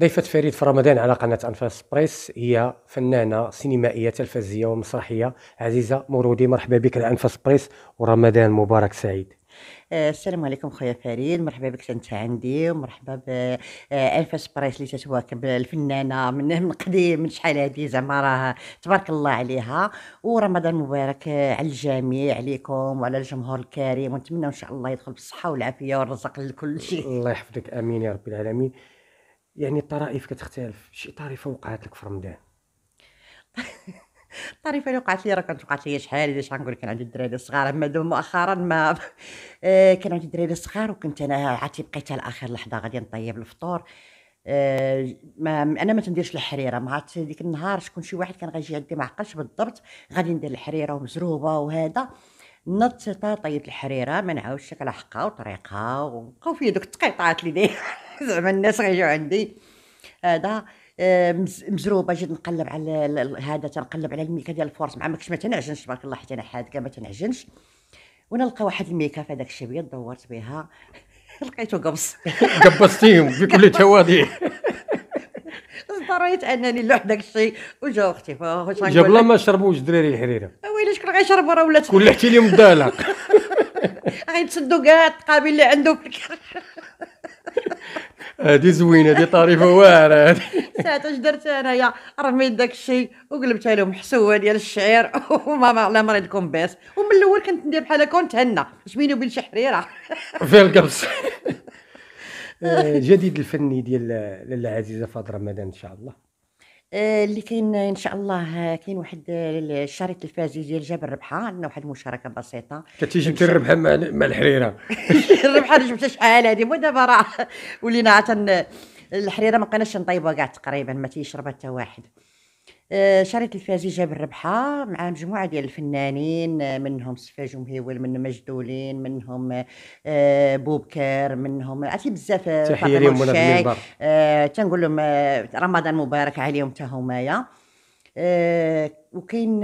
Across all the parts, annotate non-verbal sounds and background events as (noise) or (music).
ضيفة فريد في رمضان على قناة أنفاس بريس هي فنانة سينمائية تلفزية ومسرحية عزيزة مرودي مرحبا بك على أنفاس بريس ورمضان مبارك سعيد آه، السلام عليكم خويا فريد مرحبا بك انت عندي ومرحبا ب آه، الفا سبرايس اللي تتواكب الفنانه من من قديم من شحال هادي زعما راه تبارك الله عليها ورمضان مبارك آه، على الجميع عليكم وعلى الجمهور الكريم ونتمنى ان شاء الله يدخل بالصحه والعافيه والرزق لكل شيء (laughs) الله يحفظك امين يا رب العالمين يعني الطرائف كتختلف شي طريفه وقعت لك في رمضان الطريفه اللي وقعت لي راه كانت وقعت لي شحال الا شحال نقول كان عندي الدراري صغار اما مؤخرا ما كان عندي الدراري صغار وكنت انا عاتي بقيت لاخر لحظه غادي نطيب الفطور أه ما انا ما تنديرش الحريره مع ديك النهار شكون شي واحد كان غيجي عندي ما عقلش بالضبط غادي ندير الحريره ومزروبه وهذا نط طيبت الحريره ما نعاودش على حقها وطريقها وبقاو في دوك التقيطات اللي داير (laughs) زعما الناس غيجيو عندي هذا آه آه، مزروبه جيت نقلب على هذا تنقلب على الميكا ديال الفورس مع ما كنتش ما تنعجنش تبارك الله حتى انا حادقه ما تنعجنش ونلقى واحد الميكا في هذاك الشبيه دورت بها (laughs) لقيته قبص (laughs) قبصتيهم بكل تواضع (laughs) اضطريت انني نلوح داك الشيء وجا اختي جاب لا ما شربوش دراري الحريره أه، ويلي شكون غيشربوا راه ولات حتي لهم الدالق غيتسدوا كاع التقابيل اللي عنده في هادي زوينه هادي طريفه واعره هادي ساعات اش درت انايا رميت داك الشيء وقلبت لهم حسوه ديال الشعير (laughs) وماما على مريضكم باس ومن الاول كنت ندير بحال هكا ونتهنى اش بيني وبين شي حريره (laughs) في القبص (laughs) آه، جديد الفني ديال لاله عزيزه فاض رمضان ان شاء الله آه، اللي كاين ان شاء الله آه، كاين واحد الشريط الفازي ديال جبل الربحه عندنا واحد المشاركه بسيطه كتجي انت الربحه مع الحريره الربحه جبتها شحال هذه دابا راه ولينا عاد الحريره ما بقيناش نطيبوها كاع تقريبا ما تيشربها حتى واحد آه، شريط الفازي جاب الربحة مع مجموعه ديال الفنانين آه، منهم سفاج ومهيول من مجدولين منهم آه، بوبكر منهم عرفتي بزاف تحيه لهم ولاد المنبر تنقول لهم رمضان مبارك عليهم حتى همايا وكاين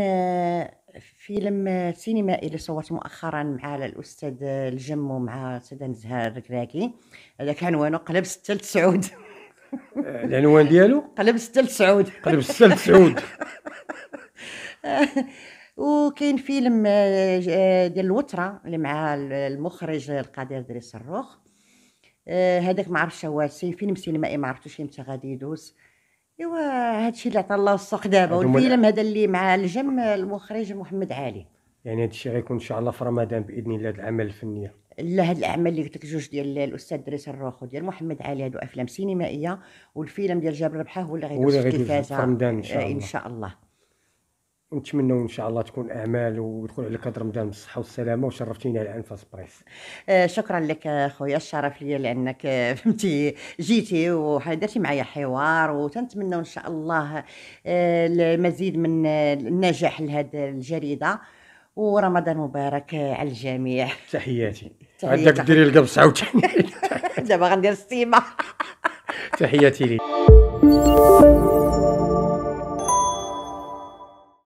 فيلم سينمائي اللي صورت مؤخرا مع الاستاذ الجم ومع سيدنا نزهة الركراكي هذا كان وانو قلب سته لتسعود (laughs) العنوان آه، ديالو قلب ستة سعود قلب ستة سعود (laughs) وكاين فيلم آه، ديال الوتره اللي مع المخرج القدير دريس الروخ آه، هذاك ما عرفتش هو فيلم سينمائي ما عرفتوش امتى غادي يدوز ايوا هادشي اللي عطى الله السوق دابا والفيلم هذا اللي مع الجم المخرج محمد علي يعني هادشي غيكون ان شاء الله في رمضان باذن الله العمل الفنيه لهاد الاعمال اللي قلت لك جوج ديال الاستاذ دريس الروخ وديال محمد علي هادو افلام سينمائيه والفيلم ديال جابر ربحه هو اللي غيدوز في التلفازه رمضان ان آه، شاء الله ان شاء الله نتمنوا ان شاء الله تكون اعمال ويدخل عليك هضر رمضان بالصحه والسلامه وشرفتينا الان انفاس بريس آه، شكرا لك خويا الشرف لي لانك (laughs) فهمتي جيتي ودرتي معايا حوار وتنتمنوا ان شاء الله المزيد آه، من النجاح لهذه الجريده ورمضان مبارك على الجميع تحياتي عندك ديري القبص عاوتاني (laughs) دابا غندير السيمه تحياتي لي